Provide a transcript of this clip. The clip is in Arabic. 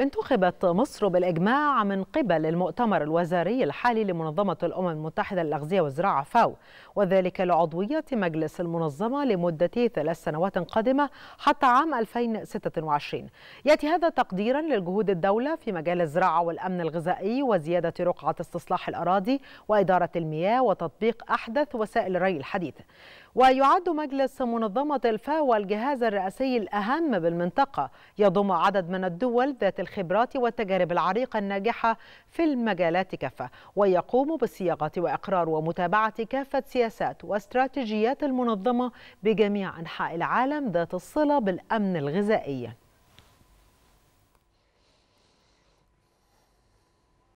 انتخبت مصر بالإجماع من قبل المؤتمر الوزاري الحالي لمنظمة الأمم المتحدة للأغذية والزراعة فاو وذلك لعضوية مجلس المنظمة لمدة ثلاث سنوات قادمة حتى عام 2026 يأتي هذا تقديرا لجهود الدولة في مجال الزراعة والأمن الغذائي وزيادة رقعة استصلاح الأراضي وإدارة المياه وتطبيق أحدث وسائل الري الحديثة ويعد مجلس منظمة الفاو الجهاز الرئاسي الأهم بالمنطقة يضم عدد من الدول ذات الخبرات والتجارب العريقة الناجحة في المجالات كافة ويقوم بصياغة وإقرار ومتابعة كافة سياسات واستراتيجيات المنظمة بجميع أنحاء العالم ذات الصلة بالأمن الغذائي